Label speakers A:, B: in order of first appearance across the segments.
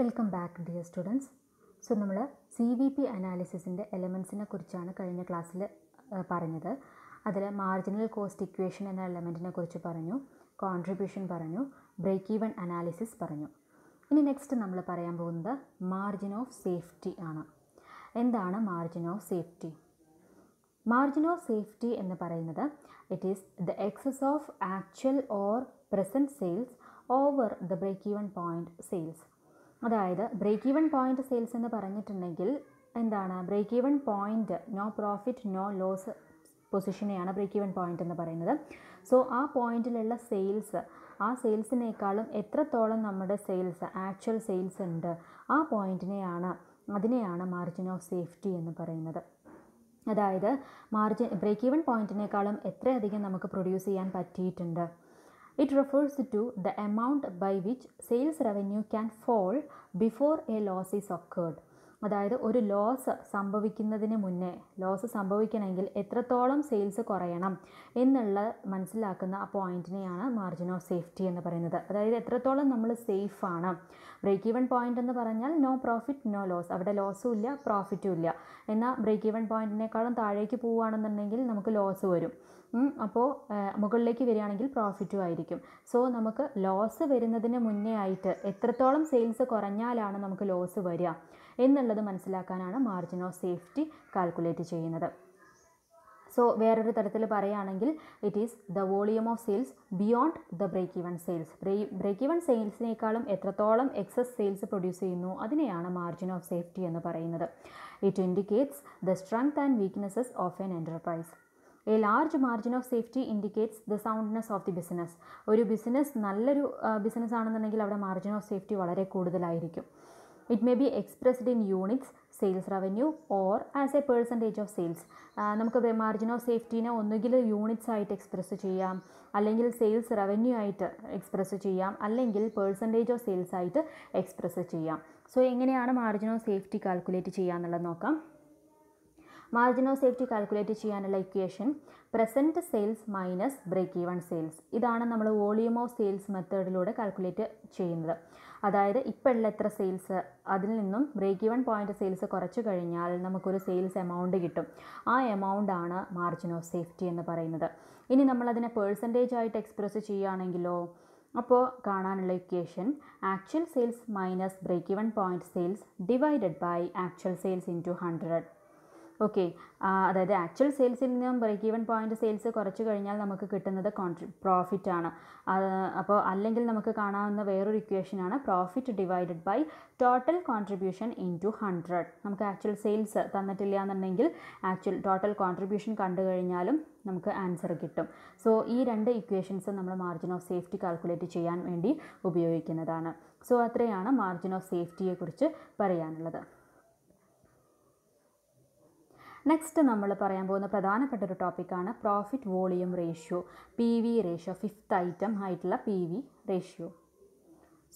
A: Welcome back dear students so നമ്മൾ C V P അനാലിസിസിൻ്റെ എലമെൻസിനെ കുറിച്ചാണ് കഴിഞ്ഞ ക്ലാസ്സിൽ പറഞ്ഞത് അതിൽ മാർജിനൽ കോസ്റ്റ് ഇക്വേഷൻ എന്ന എലമെൻറ്റിനെ കുറിച്ച് പറഞ്ഞു കോൺട്രിബ്യൂഷൻ പറഞ്ഞു ബ്രേക്ക് ഈവൻ അനാലിസിസ് പറഞ്ഞു ഇനി നെക്സ്റ്റ് നമ്മൾ പറയാൻ പോകുന്നത് മാർജിൻ ഓഫ് സേഫ്റ്റി ആണ് എന്താണ് margin of safety margin of safety എന്ന് പറയുന്നത് it is the excess of actual or present sales over the break even point sales അതായത് ബ്രേക്ക് ഈവൺ പോയിൻ്റ് സെയിൽസ് എന്ന് പറഞ്ഞിട്ടുണ്ടെങ്കിൽ എന്താണ് break even point no profit no loss പൊസിഷനെയാണ് break even point എന്ന് പറയുന്നത് so ആ പോയിൻറ്റിലുള്ള സെയിൽസ് ആ സെയിൽസിനേക്കാളും എത്രത്തോളം നമ്മുടെ സെയിൽസ് ആക്ച്വൽ സെയിൽസ് ഉണ്ട് ആ പോയിൻറ്റിനെയാണ് അതിനെയാണ് മാർജിൻ ഓഫ് സേഫ്റ്റി എന്ന് പറയുന്നത് അതായത് മാർജിൻ ബ്രേക്ക് ഈവൺ പോയിൻറ്റിനേക്കാളും എത്രയധികം നമുക്ക് പ്രൊഡ്യൂസ് ചെയ്യാൻ പറ്റിയിട്ടുണ്ട് It refers to the amount by which sales revenue can fall before a loss is occurred. അതായത് ഒരു ലോസ് സംഭവിക്കുന്നതിന് മുന്നേ ലോസ് സംഭവിക്കണമെങ്കിൽ എത്രത്തോളം സെയിൽസ് കുറയണം എന്നുള്ള മനസ്സിലാക്കുന്ന ആ പോയിന്റിനെയാണ് മാർജിൻ ഓഫ് സേഫ്റ്റി എന്ന് പറയുന്നത് അതായത് എത്രത്തോളം നമ്മൾ സേഫാണ് ബ്രേക്ക് ഈവൻ പോയിന്റ് എന്ന് പറഞ്ഞാൽ നോ പ്രോഫിറ്റ് നോ ലോസ് അവിടെ ലോസും ഇല്ല പ്രോഫിറ്റും ഇല്ല എന്നാൽ ബ്രേക്ക് ഈവൻ പോയിന്റിനേക്കാളും താഴേക്ക് പോവുകയാണെന്നുണ്ടെങ്കിൽ നമുക്ക് ലോസ് വരും അപ്പോൾ മുകളിലേക്ക് വരികയാണെങ്കിൽ പ്രോഫിറ്റും ആയിരിക്കും സോ നമുക്ക് ലോസ് വരുന്നതിന് മുന്നേ ആയിട്ട് എത്രത്തോളം സെയിൽസ് കുറഞ്ഞാലാണ് നമുക്ക് ലോസ് വരിക എന്നുള്ളത് മനസ്സിലാക്കാനാണ് മാർജിൻ ഓഫ് സേഫ്റ്റി കാൽക്കുലേറ്റ് ചെയ്യുന്നത് സോ വേറൊരു തരത്തിൽ പറയുകയാണെങ്കിൽ it is the volume of sales beyond the break even sales break even സെയിൽസിനേക്കാളും എത്രത്തോളം എക്സസ് സെയിൽസ് പ്രൊഡ്യൂസ് ചെയ്യുന്നു അതിനെയാണ് മാർജിൻ ഓഫ് സേഫ്റ്റി എന്ന് പറയുന്നത് it indicates the strength and weaknesses of an enterprise a large margin of safety indicates the soundness of the business ഒരു business നല്ലൊരു business ആണെന്നുണ്ടെങ്കിൽ അവിടെ മാർജിൻ ഓഫ് സേഫ്റ്റി വളരെ കൂടുതലായിരിക്കും it may be expressed in units sales revenue or as a percentage of sales നമുക്ക് margin of സേഫ്റ്റീനെ ഒന്നുകിൽ units ആയിട്ട് എക്സ്പ്രസ് ചെയ്യാം അല്ലെങ്കിൽ സെയിൽസ് റവന്യൂ ആയിട്ട് എക്സ്പ്രസ് ചെയ്യാം അല്ലെങ്കിൽ പേഴ്സൻറ്റേജ് ഓഫ് സെയിൽസ് ആയിട്ട് എക്സ്പ്രസ് ചെയ്യാം സോ എങ്ങനെയാണ് മാർജിൻ ഓഫ് സേഫ്റ്റി കാൽക്കുലേറ്റ് ചെയ്യുക എന്നുള്ളത് നോക്കാം മാർജിൻ ഓഫ് സേഫ്റ്റി കാൽക്കുലേറ്റ് ചെയ്യാനുള്ള equation present sales minus break even sales ഇതാണ് നമ്മൾ വോളിയം ഓഫ് സെയിൽസ് മെത്തേഡിലൂടെ കാൽക്കുലേറ്റ് ചെയ്യുന്നത് അതായത് ഇപ്പോൾ ഉള്ള എത്ര സെയിൽസ് അതിൽ നിന്നും ബ്രേക്ക് ഈവൺ പോയിൻ്റ് സെയിൽസ് കുറച്ച് കഴിഞ്ഞാൽ നമുക്കൊരു സെയിൽസ് എമൗണ്ട് കിട്ടും ആ എമൗണ്ട് ആണ് മാർജിൻ ഓഫ് സേഫ്റ്റി എന്ന് പറയുന്നത് ഇനി നമ്മളതിനെ പേഴ്സൻറ്റേജ് ആയിട്ട് എക്സ്പ്രസ് ചെയ്യുകയാണെങ്കിലോ അപ്പോൾ കാണാനുള്ള equation actual sales minus break even point sales divided by actual sales into hundred okay അതായത് ആക്ച്വൽ സെയിൽസിൽ നിന്നും ബ്രേക്ക് ഈവൻ പോയിൻ്റ് സെയിൽസ് കുറച്ച് കഴിഞ്ഞാൽ നമുക്ക് കിട്ടുന്നത് കോൺട്രി പ്രോഫിറ്റ് ആണ് അപ്പോൾ അല്ലെങ്കിൽ നമുക്ക് കാണാവുന്ന വേറൊരു ഇക്വേഷനാണ് profit divided by total contribution into hundred നമുക്ക് ആക്ച്വൽ സെയിൽസ് തന്നിട്ടില്ല എന്നുണ്ടെങ്കിൽ ആക്ച്വൽ ടോട്ടൽ കോൺട്രിബ്യൂഷൻ കണ്ടു കഴിഞ്ഞാലും നമുക്ക് ആൻസർ കിട്ടും സോ ഈ രണ്ട് ഇക്വേഷൻസ് നമ്മൾ മാർജിൻ ഓഫ് സേഫ്റ്റി കാൽക്കുലേറ്റ് ചെയ്യാൻ വേണ്ടി ഉപയോഗിക്കുന്നതാണ് സോ അത്രയാണ് മാർജിൻ ഓഫ് സേഫ്റ്റിയെക്കുറിച്ച് പറയാനുള്ളത് നെക്സ്റ്റ് നമ്മൾ പറയാൻ പോകുന്ന പ്രധാനപ്പെട്ട ഒരു ടോപ്പിക്കാണ് profit volume ratio P V ratio fifth item ആയിട്ടുള്ള പി വി റേഷ്യോ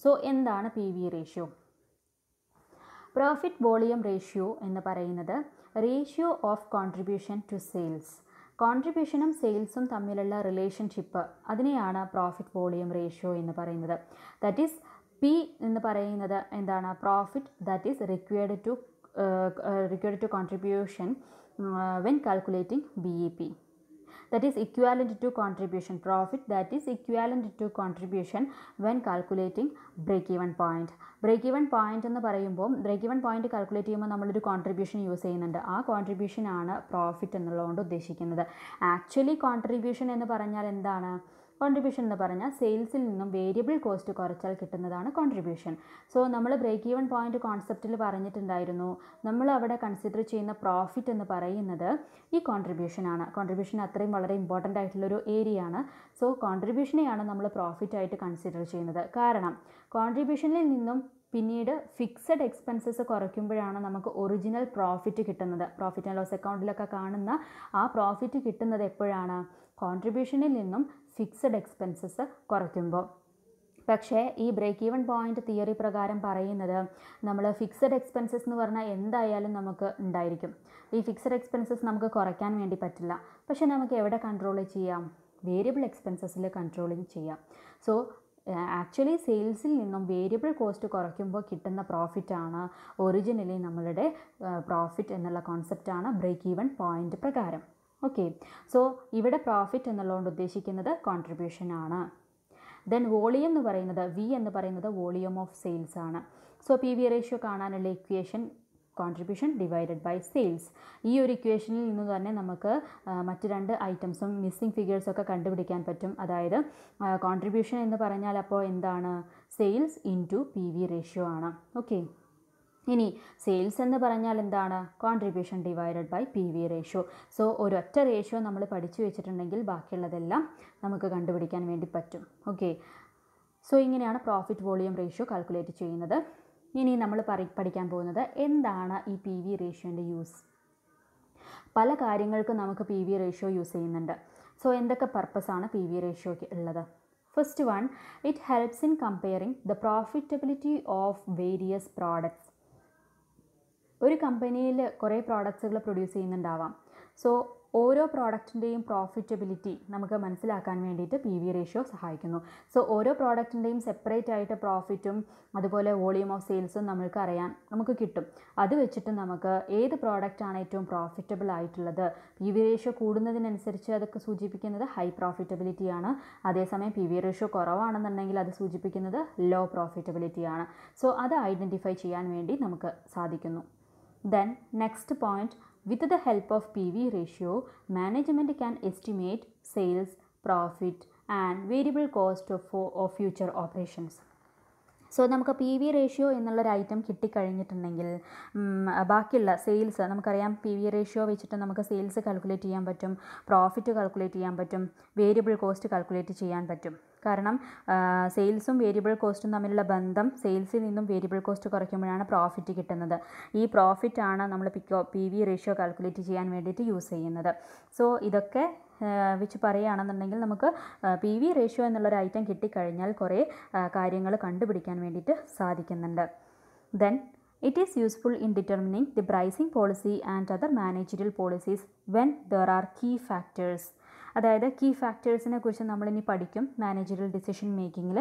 A: സോ എന്താണ് P V ratio profit volume ratio എന്ന് പറയുന്നത് ratio of contribution to sales കോൺട്രിബ്യൂഷനും സെയിൽസും തമ്മിലുള്ള റിലേഷൻഷിപ്പ് അതിനെയാണ് പ്രോഫിറ്റ് വോളിയം റേഷ്യോ എന്ന് പറയുന്നത് ദറ്റ് ഈസ് പി എന്ന് പറയുന്നത് എന്താണ് profit that is required to required to contribution when calculating BEP that is equivalent to contribution profit that is equivalent to contribution when calculating break even point break even point എന്ന് പറയുമ്പോൾ break even point calculate ചെയ്യുമ്പോൾ നമ്മളൊരു contribution use ചെയ്യുന്നുണ്ട് ആ കോൺട്രിബ്യൂഷനാണ് profit എന്നുള്ളതുകൊണ്ട് ഉദ്ദേശിക്കുന്നത് actually contribution എന്ന് പറഞ്ഞാൽ എന്താണ് കോൺട്രിബ്യൂഷൻ എന്ന് പറഞ്ഞാൽ സെയിൽസിൽ നിന്നും വേരിയബിൾ കോസ്റ്റ് കുറച്ചാൽ കിട്ടുന്നതാണ് കോൺട്രിബ്യൂഷൻ സോ നമ്മൾ ബ്രേക്ക് ഈവൻ പോയിൻ്റ് കോൺസെപ്റ്റിൽ പറഞ്ഞിട്ടുണ്ടായിരുന്നു നമ്മൾ അവിടെ കൺസിഡർ ചെയ്യുന്ന പ്രോഫിറ്റ് എന്ന് പറയുന്നത് ഈ കോൺട്രിബ്യൂഷനാണ് കോൺട്രിബ്യൂഷൻ അത്രയും വളരെ ഇമ്പോർട്ടൻ്റ് ആയിട്ടുള്ളൊരു ഏരിയ ആണ് സോ കോൺട്രിബ്യൂഷനെയാണ് നമ്മൾ പ്രോഫിറ്റായിട്ട് കൺസിഡർ ചെയ്യുന്നത് കാരണം കോൺട്രിബ്യൂഷനിൽ നിന്നും പിന്നീട് ഫിക്സഡ് എക്സ്പെൻസസ് കുറയ്ക്കുമ്പോഴാണ് നമുക്ക് ഒറിജിനൽ പ്രോഫിറ്റ് കിട്ടുന്നത് പ്രോഫിറ്റ് ആൻഡ് ലോസ് അക്കൗണ്ടിലൊക്കെ കാണുന്ന ആ പ്രോഫിറ്റ് കിട്ടുന്നത് എപ്പോഴാണ് കോൺട്രിബ്യൂഷനിൽ നിന്നും ഫിക്സഡ് എക്സ്പെൻസസ് കുറയ്ക്കുമ്പോൾ പക്ഷേ ഈ ബ്രേക്ക് ഈവൻ പോയിൻ്റ് തിയറി പ്രകാരം പറയുന്നത് നമ്മൾ ഫിക്സഡ് എക്സ്പെൻസസ് എന്ന് പറഞ്ഞാൽ എന്തായാലും നമുക്ക് ഉണ്ടായിരിക്കും ഈ ഫിക്സഡ് എക്സ്പെൻസസ് നമുക്ക് കുറയ്ക്കാൻ വേണ്ടി പറ്റില്ല പക്ഷേ നമുക്ക് എവിടെ കൺട്രോൾ ചെയ്യാം വേരിയബിൾ എക്സ്പെൻസസിൽ കൺട്രോളിങ് ചെയ്യാം സോ ആക്ച്വലി സെയിൽസിൽ നിന്നും വേരിയബിൾ കോസ്റ്റ് കുറയ്ക്കുമ്പോൾ കിട്ടുന്ന പ്രോഫിറ്റാണ് ഒറിജിനലി നമ്മളുടെ പ്രോഫിറ്റ് എന്നുള്ള കോൺസെപ്റ്റാണ് ബ്രേക്ക് ഈവൻ പോയിൻ്റ് പ്രകാരം ഓക്കെ സോ ഇവിടെ പ്രോഫിറ്റ് എന്നുള്ളതുകൊണ്ട് ഉദ്ദേശിക്കുന്നത് കോൺട്രിബ്യൂഷൻ ആണ് ദെൻ വോളിയം എന്ന് പറയുന്നത് വി എന്ന് പറയുന്നത് വോളിയം ഓഫ് സെയിൽസ് ആണ് സോ പി വി റേഷ്യോ കാണാനുള്ള equation contribution divided by sales ഈ ഒരു ഇക്വേഷനിൽ നിന്ന് തന്നെ നമുക്ക് മറ്റ് രണ്ട് ഐറ്റംസും മിസ്സിംഗ് ഫിഗേഴ്സൊക്കെ കണ്ടുപിടിക്കാൻ പറ്റും അതായത് കോൺട്രിബ്യൂഷൻ എന്ന് പറഞ്ഞാൽ അപ്പോൾ എന്താണ് sales into P V ratio ആണ് ഓക്കെ ഇനി സെയിൽസ് എന്ന് പറഞ്ഞാൽ എന്താണ് contribution divided by P V ratio so ഒരൊറ്റ റേഷ്യോ നമ്മൾ പഠിച്ചു വെച്ചിട്ടുണ്ടെങ്കിൽ ബാക്കിയുള്ളതെല്ലാം നമുക്ക് കണ്ടുപിടിക്കാൻ വേണ്ടി പറ്റും ഓക്കെ സോ ഇങ്ങനെയാണ് പ്രോഫിറ്റ് വോളിയം റേഷ്യോ കാൽക്കുലേറ്റ് ചെയ്യുന്നത് ഇനി നമ്മൾ പഠിക്കാൻ പോകുന്നത് എന്താണ് ഈ പി വി റേഷ്യോൻ്റെ യൂസ് പല കാര്യങ്ങൾക്കും നമുക്ക് പി വി റേഷ്യോ യൂസ് ചെയ്യുന്നുണ്ട് സോ എന്തൊക്കെ പർപ്പസാണ് പി വി റേഷ്യോയ്ക്ക് ഉള്ളത് first one it helps in comparing the profitability of various products ഒരു കമ്പനിയിൽ കുറേ പ്രോഡക്റ്റ്സുകൾ പ്രൊഡ്യൂസ് ചെയ്യുന്നുണ്ടാവാം സോ ഓരോ പ്രോഡക്റ്റിൻ്റെയും പ്രോഫിറ്റബിലിറ്റി നമുക്ക് മനസ്സിലാക്കാൻ വേണ്ടിയിട്ട് പി വി റേഷ്യോ സഹായിക്കുന്നു സോ ഓരോ പ്രോഡക്റ്റിൻ്റെയും സെപ്പറേറ്റ് ആയിട്ട് പ്രോഫിറ്റും അതുപോലെ വോളിയൂം ഓഫ് സെയിൽസും നമുക്ക് അറിയാൻ നമുക്ക് കിട്ടും അത് വെച്ചിട്ട് നമുക്ക് ഏത് പ്രോഡക്റ്റാണ് ഏറ്റവും പ്രോഫിറ്റബിൾ ആയിട്ടുള്ളത് പി വി റേഷ്യോ കൂടുന്നതിനനുസരിച്ച് അതൊക്കെ സൂചിപ്പിക്കുന്നത് ഹൈ പ്രോഫിറ്റബിലിറ്റിയാണ് അതേസമയം പി വി റേഷ്യോ കുറവാണെന്നുണ്ടെങ്കിൽ അത് സൂചിപ്പിക്കുന്നത് ലോ പ്രോഫിറ്റബിലിറ്റിയാണ് സോ അത് ഐഡൻറ്റിഫൈ ചെയ്യാൻ വേണ്ടി നമുക്ക് സാധിക്കുന്നു Then next point, with the help of PV ratio, management can estimate sales, profit and variable cost of, for, future operations. So നമുക്ക് പി വി റേഷ്യോ എന്നുള്ളൊരു ഐറ്റം കിട്ടിക്കഴിഞ്ഞിട്ടുണ്ടെങ്കിൽ ബാക്കിയുള്ള സെയിൽസ് നമുക്കറിയാം പി വി റേഷ്യോ വെച്ചിട്ട് നമുക്ക് സെയിൽസ് കാൽക്കുലേറ്റ് ചെയ്യാൻ പറ്റും profit calculate ചെയ്യാൻ പറ്റും വേരിയബിൾ കോസ്റ്റ് കാൽക്കുലേറ്റ് ചെയ്യാൻ പറ്റും കാരണം സെയിൽസും വേരിയബിൾ കോസ്റ്റും തമ്മിലുള്ള ബന്ധം സെയിൽസിൽ നിന്നും വേരിയബിൾ കോസ്റ്റ് കുറയ്ക്കുമ്പോഴാണ് പ്രോഫിറ്റ് കിട്ടുന്നത് ഈ പ്രോഫിറ്റാണ് നമ്മൾ പിക്കോ പി വി റേഷ്യോ കാൽക്കുലേറ്റ് ചെയ്യാൻ വേണ്ടിയിട്ട് യൂസ് ചെയ്യുന്നത് സോ ഇതൊക്കെ വെച്ച് പറയുകയാണെന്നുണ്ടെങ്കിൽ നമുക്ക് പി വി റേഷ്യോ എന്നുള്ളൊരു ഐറ്റം കിട്ടിക്കഴിഞ്ഞാൽ കുറേ കാര്യങ്ങൾ കണ്ടുപിടിക്കാൻ വേണ്ടിയിട്ട് സാധിക്കുന്നുണ്ട് then it is useful in determining the pricing policy and other managerial policies when there are key factors അതായത് കീ ഫാക്ടേഴ്സിനെ കുറിച്ച് നമ്മളിനി പഠിക്കും മാനേജറിയൽ ഡിസിഷൻ മേക്കിങ്ങിൽ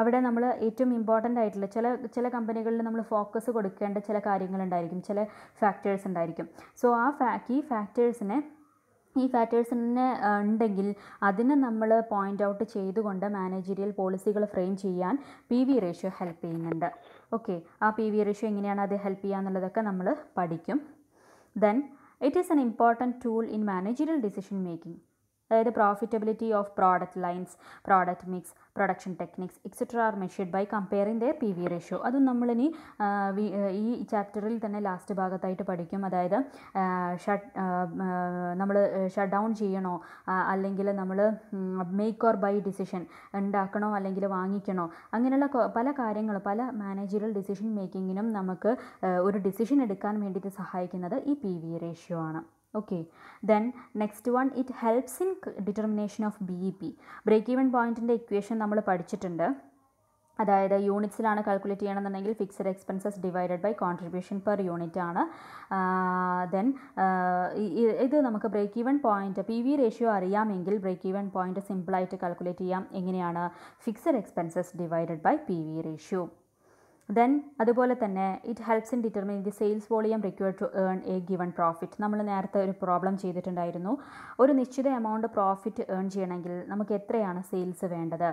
A: അവിടെ നമ്മൾ ഏറ്റവും ഇമ്പോർട്ടൻ്റ് ആയിട്ടുള്ള ചില ചില കമ്പനികളിൽ നമ്മൾ ഫോക്കസ് കൊടുക്കേണ്ട ചില കാര്യങ്ങളുണ്ടായിരിക്കും ചില ഫാക്ടേഴ്സ് ഉണ്ടായിരിക്കും സോ ആ ഫാ കീ ഫാക്ടേഴ്സിനെ ഈ ഫാക്ടേഴ്സിനെ ഉണ്ടെങ്കിൽ അതിനെ നമ്മൾ പോയിന്റ് ഔട്ട് ചെയ്തുകൊണ്ട് മാനേജീരിയൽ പോളിസികൾ ഫ്രെയിം ചെയ്യാൻ പി വി റേഷ്യോ ഹെൽപ്പ് ചെയ്യുന്നുണ്ട് ഓക്കെ ആ പി വി റേഷ്യോ എങ്ങനെയാണ് അത് ഹെൽപ്പ് ചെയ്യുക എന്നുള്ളതൊക്കെ നമ്മൾ പഠിക്കും then it is an important tool in managerial decision making അതായത് profitability of product lines product mix production techniques etcetera are measured by comparing the P V ratio അതും നമ്മളിനി ഈ ചാപ്റ്ററിൽ തന്നെ ലാസ്റ്റ് ഭാഗത്തായിട്ട് പഠിക്കും അതായത് ഷട്ട് നമ്മൾ ഷട്ട് ഡൗൺ ചെയ്യണോ അല്ലെങ്കിൽ നമ്മൾ മേക്ക് ഓർ ബൈ ഡിസിഷൻ ഉണ്ടാക്കണോ അല്ലെങ്കിൽ വാങ്ങിക്കണോ അങ്ങനെയുള്ള പല കാര്യങ്ങൾ പല മാനേജറിൽ ഡിസിഷൻ മേക്കിങ്ങിനും നമുക്ക് ഒരു ഡിസിഷൻ എടുക്കാൻ വേണ്ടിയിട്ട് സഹായിക്കുന്നത് ഈ പി വി റേഷ്യോ ആണ് next then next one it helps in determination of BEP break even പോയിൻറ്റിൻ്റെ ഇക്വേഷൻ നമ്മൾ പഠിച്ചിട്ടുണ്ട് അതായത് യൂണിറ്റ്സിലാണ് കാൽക്കുലേറ്റ് ചെയ്യണമെന്നുണ്ടെങ്കിൽ fixed expenses divided by contribution per unit ആണ് ദെൻ ഇത് നമുക്ക് break even point P V ratio അറിയാമെങ്കിൽ ബ്രേക്ക് ഈവൻ പോയിൻറ്റ് സിമ്പിളായിട്ട് കാൽക്കുലേറ്റ് ചെയ്യാം എങ്ങനെയാണ് fixed expenses divided by P V ratio then അതുപോലെ തന്നെ it helps in determine the sales volume require to earn a given profit നമ്മൾ നേരത്തെ ഒരു problem ചെയ്തിട്ടുണ്ടായിരുന്നു ഒരു നിശ്ചിത എമൗണ്ട് പ്രോഫിറ്റ് ഏൺ ചെയ്യണമെങ്കിൽ നമുക്ക് എത്രയാണ് സെയിൽസ് വേണ്ടത്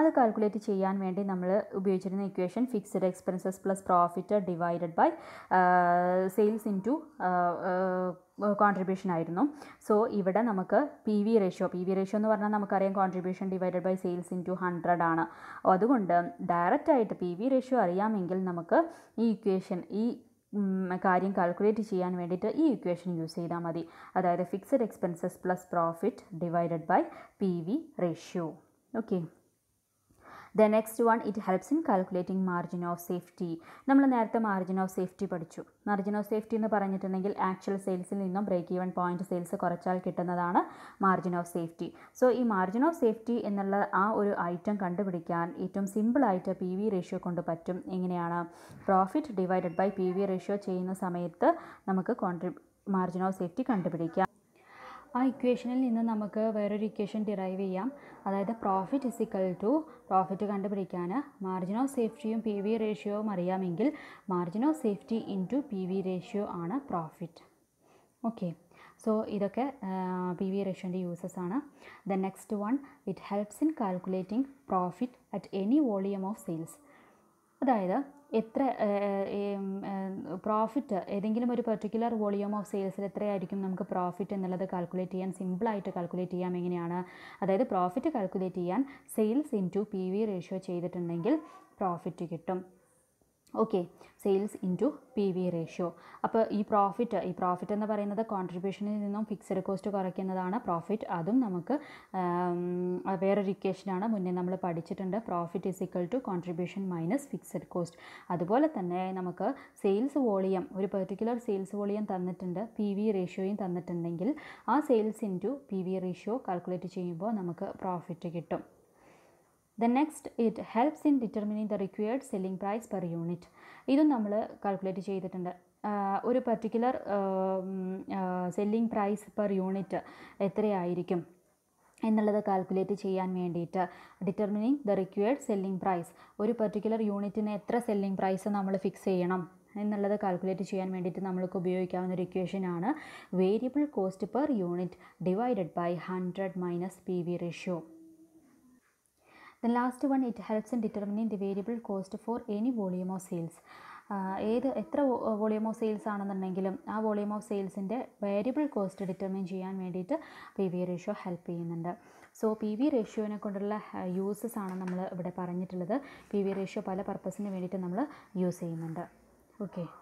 A: അത് കാൽക്കുലേറ്റ് ചെയ്യാൻ വേണ്ടി നമ്മൾ ഉപയോഗിച്ചിരുന്ന equation fixed expenses plus profit divided by sales into contribution ആയിരുന്നു സോ ഇവിടെ നമുക്ക് P V ratio P V ratio എന്ന് പറഞ്ഞാൽ നമുക്കറിയാം contribution divided by sales into hundred ആണ് അതുകൊണ്ട് ഡയറക്റ്റായിട്ട് പി വി റേഷ്യോ അറിയാമെങ്കിൽ നമുക്ക് ഈ ഇക്വേഷൻ ഈ കാര്യം കാൽക്കുലേറ്റ് ചെയ്യാൻ വേണ്ടിയിട്ട് ഈ ഇക്വേഷൻ യൂസ് ചെയ്താൽ മതി അതായത് fixed expenses plus profit divided by P V ratio okay the next one it helps in calculating margin of safety നമ്മൾ നേരത്തെ മാർജിൻ ഓഫ് സേഫ്റ്റി പഠിച്ചു മാർജിൻ ഓഫ് സേഫ്റ്റി എന്ന് പറഞ്ഞിട്ടുണ്ടെങ്കിൽ ആക്ച്വൽ സെയിൽസിൽ നിന്നും ബ്രേക്ക് ഈവൻ പോയിന്റ് സെയിൽസ് കുറച്ചാൽ കിട്ടുന്നതാണ് margin of safety so ഈ മാർജിൻ ഓഫ് സേഫ്റ്റി എന്നുള്ള ആ ഒരു ഐറ്റം കണ്ടുപിടിക്കാൻ ഏറ്റവും സിമ്പിളായിട്ട് പി വി റേഷ്യോ കൊണ്ട് പറ്റും എങ്ങനെയാണ് profit divided by P V ratio ചെയ്യുന്ന സമയത്ത് നമുക്ക് കോൺട്രി മാർജിൻ ഓഫ് സേഫ്റ്റി കണ്ടുപിടിക്കാം ആ ഇക്വേഷനിൽ നിന്ന് നമുക്ക് വേറൊരു ഇക്വേഷൻ ഡിറൈവ് ചെയ്യാം അതായത് പ്രോഫിറ്റ് ഇസിക്കൽ ടു പ്രോഫിറ്റ് കണ്ടുപിടിക്കാൻ മാർജിൻ ഓഫ് സേഫ്റ്റിയും പി വി റേഷ്യോയും അറിയാമെങ്കിൽ margin of safety into P V ratio ആണ് പ്രോഫിറ്റ് ഓക്കെ സോ ഇതൊക്കെ പി വി റേഷ്യോൻ്റെ യൂസസ് ആണ് the next one it helps in calculating profit at any volume of sales അതായത് എത്ര profit ഏതെങ്കിലും ഒരു പെർട്ടിക്കുലർ വോളിയൂം ഓഫ് സെയിൽസിൽ എത്രയായിരിക്കും നമുക്ക് പ്രോഫിറ്റ് എന്നുള്ളത് കാൽക്കുലേറ്റ് ചെയ്യാൻ സിമ്പിളായിട്ട് കാൽക്കുലേറ്റ് ചെയ്യാം എങ്ങനെയാണ് അതായത് പ്രോഫിറ്റ് കാൽക്കുലേറ്റ് ചെയ്യാൻ sales into P V ratio ചെയ്തിട്ടുണ്ടെങ്കിൽ പ്രോഫിറ്റ് കിട്ടും okay sales into P V ratio അപ്പോൾ ഈ പ്രോഫിറ്റ് ഈ പ്രോഫിറ്റ് എന്ന് പറയുന്നത് കോൺട്രിബ്യൂഷനിൽ നിന്നും ഫിക്സഡ് കോസ്റ്റ് കുറയ്ക്കുന്നതാണ് പ്രോഫിറ്റ് അതും നമുക്ക് വേറൊരു ഇക്വേഷനാണ് മുന്നേ നമ്മൾ പഠിച്ചിട്ടുണ്ട് profit is equal to contribution minus fixed cost അതുപോലെ തന്നെ നമുക്ക് സെയിൽസ് വോളിയം ഒരു പെർട്ടിക്കുലർ സെയിൽസ് വോളിയം തന്നിട്ടുണ്ട് പി വി റേഷ്യോയും തന്നിട്ടുണ്ടെങ്കിൽ ആ sales into P V ratio calculate ചെയ്യുമ്പോൾ നമുക്ക് പ്രോഫിറ്റ് കിട്ടും the next it helps in determining the required selling price per unit ഇതും നമ്മൾ കാൽക്കുലേറ്റ് ചെയ്തിട്ടുണ്ട് ഒരു particular selling price per unit എത്രയായിരിക്കും എന്നുള്ളത് കാൽക്കുലേറ്റ് ചെയ്യാൻ വേണ്ടിയിട്ട് determining the required selling price ഒരു പെർട്ടിക്കുലർ യൂണിറ്റിന് എത്ര സെല്ലിംഗ് പ്രൈസ് നമ്മൾ ഫിക്സ് ചെയ്യണം എന്നുള്ളത് കാൽക്കുലേറ്റ് ചെയ്യാൻ വേണ്ടിയിട്ട് നമ്മൾക്ക് ഉപയോഗിക്കാവുന്ന ഒരു ഇക്വേഷനാണ് variable cost per unit divided by hundred minus P V ratio the last one it helps in determining the variable cost for any volume of sales ഏത് എത്ര വോളിയം ഓഫ് സെയിൽസ് ആണെന്നുണ്ടെങ്കിലും ആ വോളിയം ഓഫ് സെയിൽസിൻ്റെ variable cost determine ചെയ്യാൻ വേണ്ടിയിട്ട് P V ratio help ചെയ്യുന്നുണ്ട് so P V റേഷ്യോനെ കൊണ്ടുള്ള യൂസസ് ആണ് നമ്മൾ ഇവിടെ പറഞ്ഞിട്ടുള്ളത് പി വി റേഷ്യോ പല പർപ്പസിന് വേണ്ടിയിട്ട് നമ്മൾ യൂസ് ചെയ്യുന്നുണ്ട് ഓക്കെ